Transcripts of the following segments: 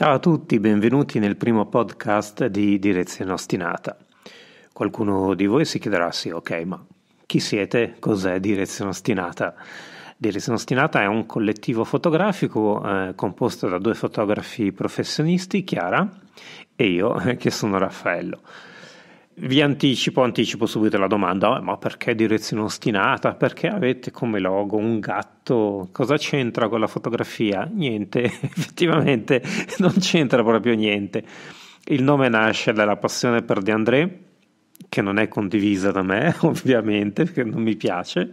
Ciao a tutti, benvenuti nel primo podcast di Direzione Ostinata. Qualcuno di voi si chiederà sì, ok, ma chi siete? Cos'è Direzione Ostinata? Direzione Ostinata è un collettivo fotografico eh, composto da due fotografi professionisti, Chiara e io, eh, che sono Raffaello. Vi anticipo, anticipo subito la domanda, eh, ma perché direzione ostinata? Perché avete come logo un gatto? Cosa c'entra con la fotografia? Niente, effettivamente non c'entra proprio niente. Il nome nasce dalla passione per De André, che non è condivisa da me, ovviamente, perché non mi piace,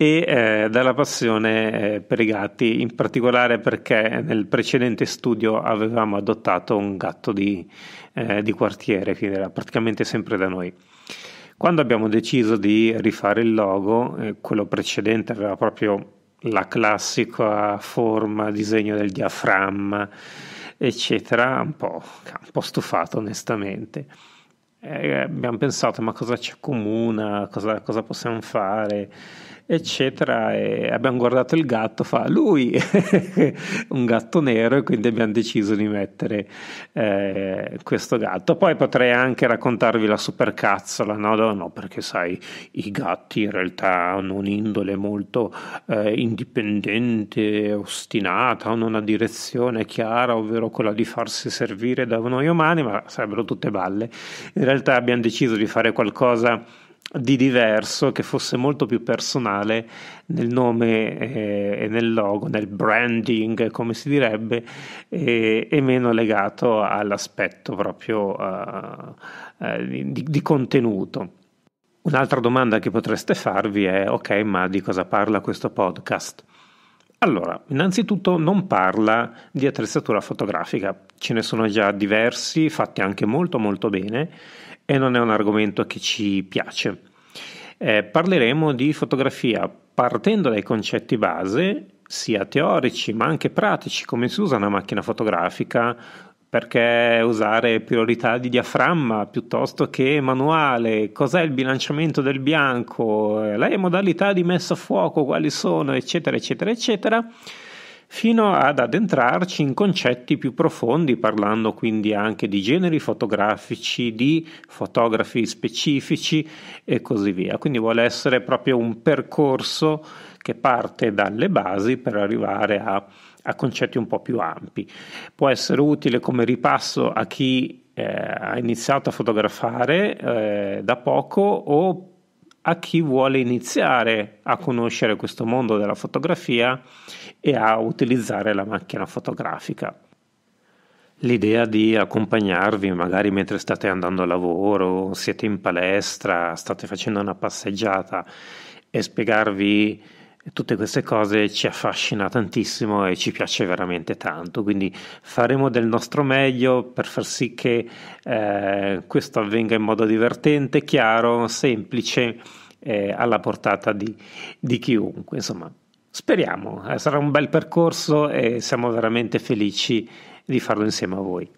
e eh, dalla passione eh, per i gatti, in particolare perché nel precedente studio avevamo adottato un gatto di, eh, di quartiere, che era praticamente sempre da noi. Quando abbiamo deciso di rifare il logo, eh, quello precedente aveva proprio la classica forma, disegno del diaframma, eccetera, un po', un po stufato onestamente. Eh, abbiamo pensato, ma cosa ci accomuna, cosa, cosa possiamo fare? eccetera. E abbiamo guardato il gatto, fa lui, un gatto nero, e quindi abbiamo deciso di mettere eh, questo gatto. Poi potrei anche raccontarvi la supercazzola, no? no, perché sai, i gatti in realtà hanno un'indole molto eh, indipendente, ostinata, hanno una direzione chiara, ovvero quella di farsi servire da noi umani, ma sarebbero tutte balle. In realtà abbiamo deciso di fare qualcosa di diverso che fosse molto più personale nel nome eh, e nel logo, nel branding come si direbbe eh, e meno legato all'aspetto proprio eh, eh di, di contenuto. Un'altra domanda che potreste farvi è ok ma di cosa parla questo podcast? Allora, innanzitutto non parla di attrezzatura fotografica, ce ne sono già diversi, fatti anche molto molto bene e non è un argomento che ci piace. Eh, parleremo di fotografia partendo dai concetti base, sia teorici ma anche pratici, come si usa una macchina fotografica, perché usare priorità di diaframma piuttosto che manuale, cos'è il bilanciamento del bianco, le modalità di messa a fuoco quali sono, eccetera, eccetera, eccetera, fino ad addentrarci in concetti più profondi, parlando quindi anche di generi fotografici, di fotografi specifici e così via. Quindi vuole essere proprio un percorso che parte dalle basi per arrivare a a concetti un po' più ampi. Può essere utile come ripasso a chi eh, ha iniziato a fotografare eh, da poco o a chi vuole iniziare a conoscere questo mondo della fotografia e a utilizzare la macchina fotografica. L'idea di accompagnarvi magari mentre state andando a lavoro, siete in palestra, state facendo una passeggiata e spiegarvi tutte queste cose ci affascina tantissimo e ci piace veramente tanto, quindi faremo del nostro meglio per far sì che eh, questo avvenga in modo divertente, chiaro, semplice, eh, alla portata di, di chiunque. Insomma, speriamo, eh, sarà un bel percorso e siamo veramente felici di farlo insieme a voi.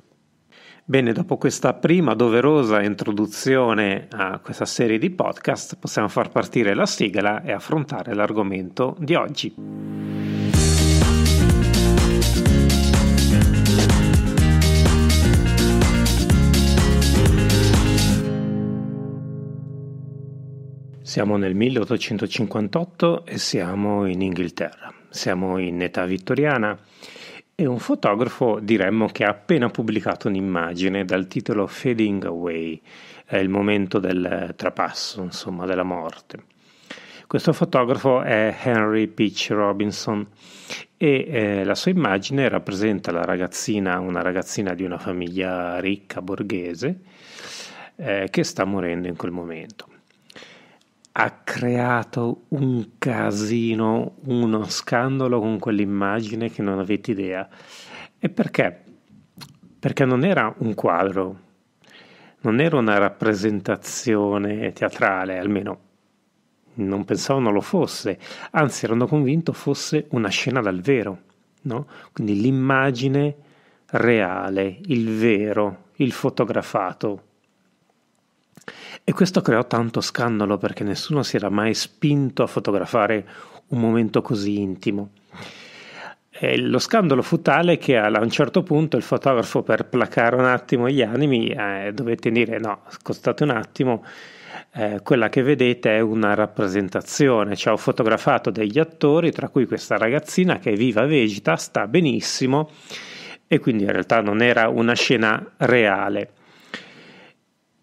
Bene, dopo questa prima doverosa introduzione a questa serie di podcast, possiamo far partire la sigla e affrontare l'argomento di oggi. Siamo nel 1858 e siamo in Inghilterra, siamo in età vittoriana e un fotografo diremmo che ha appena pubblicato un'immagine dal titolo Fading Away, è il momento del trapasso, insomma, della morte. Questo fotografo è Henry Peach Robinson e eh, la sua immagine rappresenta la ragazzina, una ragazzina di una famiglia ricca borghese eh, che sta morendo in quel momento ha creato un casino, uno scandalo con quell'immagine che non avete idea. E perché? Perché non era un quadro, non era una rappresentazione teatrale, almeno non pensavano lo fosse, anzi erano convinto fosse una scena dal vero, no? quindi l'immagine reale, il vero, il fotografato. E questo creò tanto scandalo perché nessuno si era mai spinto a fotografare un momento così intimo. E lo scandalo fu tale che a un certo punto il fotografo per placare un attimo gli animi eh, dovette dire no, scostate un attimo, eh, quella che vedete è una rappresentazione, cioè ho fotografato degli attori, tra cui questa ragazzina che è viva vegeta, sta benissimo e quindi in realtà non era una scena reale.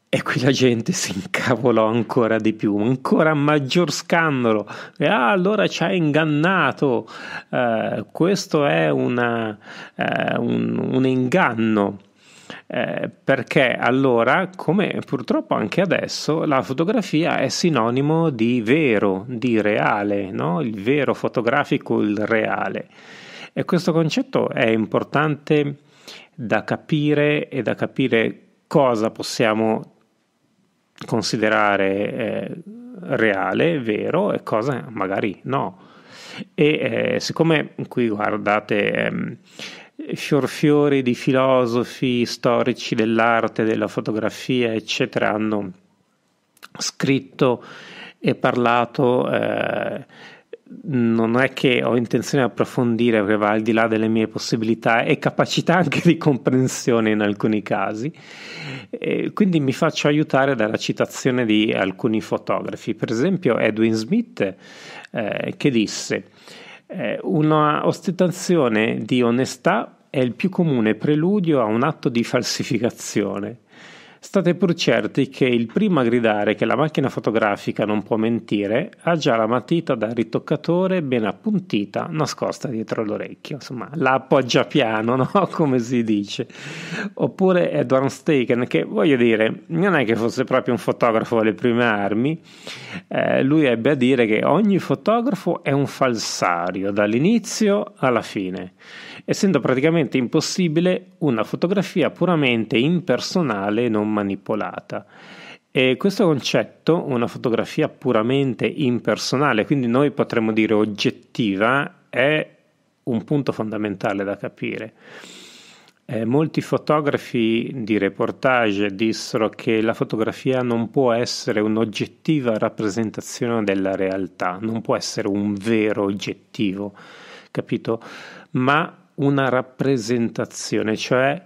E qui la gente si incavolò ancora di più, ancora maggior scandalo. Ah, allora ci ha ingannato, eh, questo è una, eh, un, un, inganno. Eh, perché allora, come purtroppo anche adesso, la fotografia è sinonimo di vero, di reale, no? il vero fotografico, il reale. E questo concetto è importante da capire e da capire cosa possiamo considerare eh, reale, vero e cosa magari no. E eh, siccome qui guardate ehm, fiorfiori di filosofi, storici dell'arte, della fotografia, eccetera, hanno scritto e parlato, eh, non è che ho intenzione di approfondire perché va al di là delle mie possibilità e capacità anche di comprensione in alcuni casi. Eh, quindi mi faccio aiutare dalla citazione di alcuni fotografi, per esempio Edwin Smith eh, che disse eh, una ostentazione di onestà è il più comune preludio a un atto di falsificazione. State pur certi che il primo a gridare che la macchina fotografica non può mentire ha già la matita da ritoccatore ben appuntita nascosta dietro l'orecchio, insomma la appoggia piano, no? come si dice. Oppure Edward Staken che voglio dire non è che fosse proprio un fotografo alle prime armi, eh, lui ebbe a dire che ogni fotografo è un falsario dall'inizio alla fine, essendo praticamente impossibile una fotografia puramente impersonale e non manipolata. E questo concetto, una fotografia puramente impersonale, quindi noi potremmo dire oggettiva, è un punto fondamentale da capire. Eh, molti fotografi di reportage dissero che la fotografia non può essere un'oggettiva rappresentazione della realtà, non può essere un vero oggettivo, capito? Ma una rappresentazione, cioè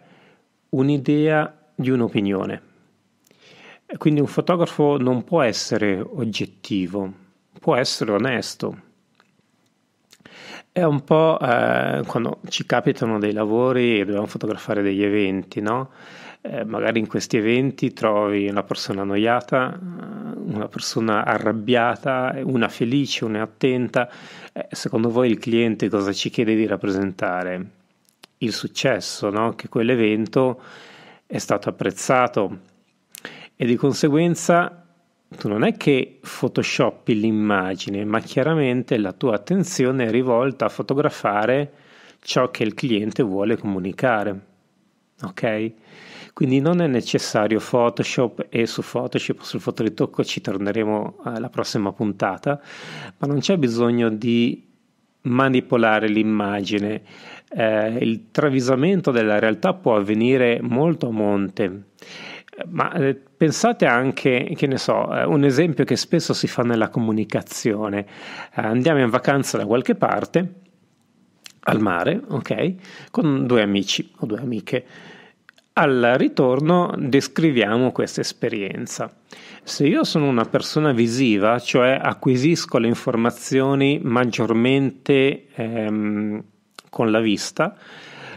un'idea di un'opinione. Quindi un fotografo non può essere oggettivo, può essere onesto. È un po' eh, quando ci capitano dei lavori e dobbiamo fotografare degli eventi, no? Eh, magari in questi eventi trovi una persona annoiata, eh, una persona arrabbiata, una felice, una attenta. Eh, secondo voi il cliente cosa ci chiede di rappresentare? Il successo no? che quell'evento è stato apprezzato e di conseguenza tu non è che photoshoppi l'immagine, ma chiaramente la tua attenzione è rivolta a fotografare ciò che il cliente vuole comunicare. Ok? Quindi non è necessario Photoshop e su Photoshop, sul fotoritocco ci torneremo eh, alla prossima puntata, ma non c'è bisogno di manipolare l'immagine, eh, il travisamento della realtà può avvenire molto a monte. Ma eh, pensate anche, che ne so, eh, un esempio che spesso si fa nella comunicazione. Eh, andiamo in vacanza da qualche parte, al mare, ok, con due amici o due amiche. Al ritorno descriviamo questa esperienza. Se io sono una persona visiva, cioè acquisisco le informazioni maggiormente ehm, con la vista,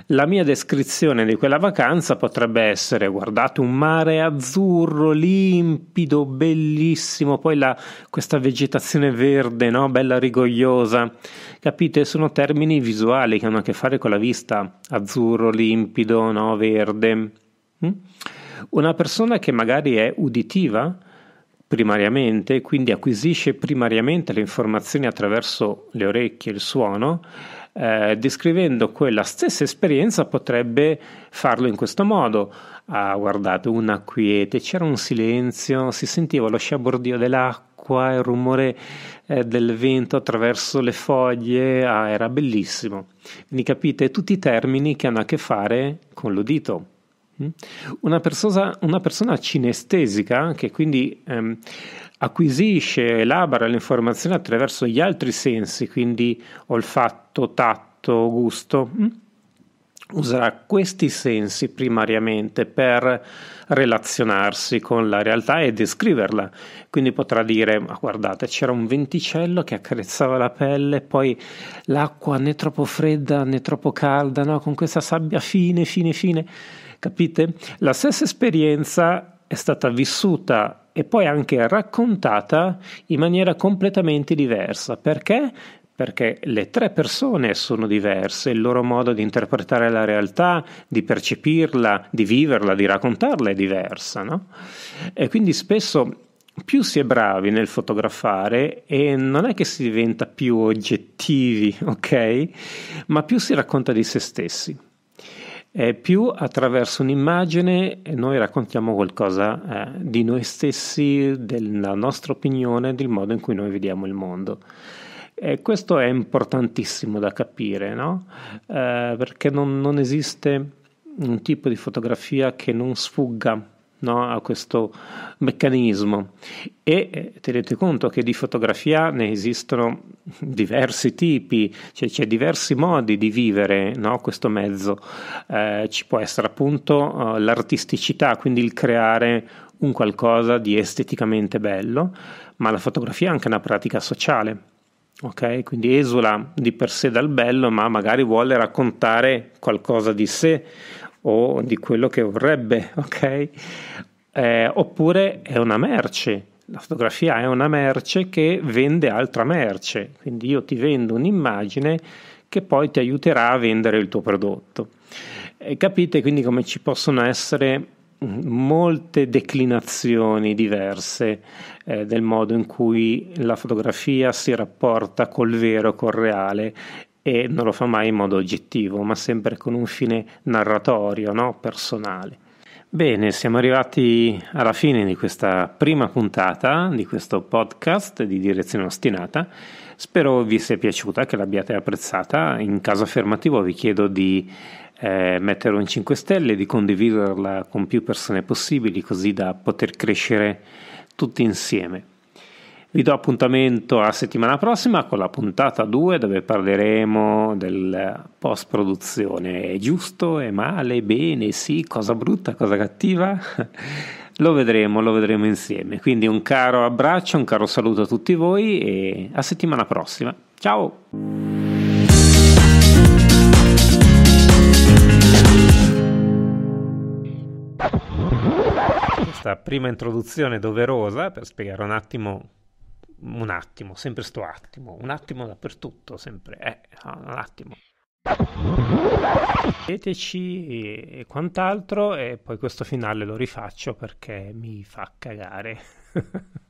la mia descrizione di quella vacanza potrebbe essere guardate un mare azzurro, limpido, bellissimo, poi la, questa vegetazione verde, no? bella rigogliosa. Capite? Sono termini visuali che hanno a che fare con la vista, azzurro, limpido, no? verde. Mm? Una persona che magari è uditiva primariamente, quindi acquisisce primariamente le informazioni attraverso le orecchie, il suono, eh, descrivendo quella stessa esperienza potrebbe farlo in questo modo. Ah, guardate, una quiete, c'era un silenzio, si sentiva lo sciabordio dell'acqua, il rumore eh, del vento attraverso le foglie, ah, era bellissimo. Quindi capite tutti i termini che hanno a che fare con l'udito. Mm? Una, persosa, una persona cinestesica che quindi ehm, acquisisce e elabora le informazioni attraverso gli altri sensi, quindi olfatto, tatto, gusto, mh? Mm? userà questi sensi primariamente per relazionarsi con la realtà e descriverla. Quindi potrà dire: Ma guardate, c'era un venticello che accarezzava la pelle, poi l'acqua né troppo fredda né troppo calda, no? con questa sabbia fine, fine, fine. Capite? La stessa esperienza è stata vissuta e poi anche raccontata in maniera completamente diversa. Perché? perché le tre persone sono diverse, il loro modo di interpretare la realtà, di percepirla, di viverla, di raccontarla è diversa. No? E quindi spesso più si è bravi nel fotografare e non è che si diventa più oggettivi, ok? Ma più si racconta di se stessi. E più attraverso un'immagine noi raccontiamo qualcosa eh, di noi stessi, della nostra opinione, del modo in cui noi vediamo il mondo. E questo è importantissimo da capire, no? eh, perché non, non, esiste un tipo di fotografia che non sfugga no? a questo meccanismo e eh, tenete conto che di fotografia ne esistono diversi tipi, cioè c'è diversi modi di vivere no? questo mezzo, eh, ci può essere appunto eh, l'artisticità, quindi il creare un qualcosa di esteticamente bello, ma la fotografia è anche una pratica sociale ok? Quindi esula di per sé dal bello, ma magari vuole raccontare qualcosa di sé o di quello che vorrebbe, ok? Eh, oppure è una merce. La fotografia è una merce che vende altra merce, quindi io ti vendo un'immagine che poi ti aiuterà a vendere il tuo prodotto. E capite quindi come ci possono essere molte declinazioni diverse eh, del modo in cui la fotografia si rapporta col vero, col reale e non lo fa mai in modo oggettivo, ma sempre con un fine narratorio, no? personale. Bene, siamo arrivati alla fine di questa prima puntata di questo podcast di Direzione Ostinata. Spero vi sia piaciuta, che l'abbiate apprezzata. In caso affermativo vi chiedo di eh, metterlo in 5 stelle, di condividerla con più persone possibili così da poter crescere tutti insieme. Vi do appuntamento la settimana prossima con la puntata 2 dove parleremo del post produzione. È giusto? È male? Bene? Sì? Cosa brutta? Cosa cattiva? Lo vedremo, lo vedremo insieme. Quindi un caro abbraccio, un caro saluto a tutti voi e a settimana prossima. Ciao! questa prima introduzione doverosa per spiegare un attimo, un attimo, sempre sto attimo, un attimo dappertutto, sempre, eh, un attimo. Chiedeteci e quant'altro e poi questo finale lo rifaccio perché mi fa cagare.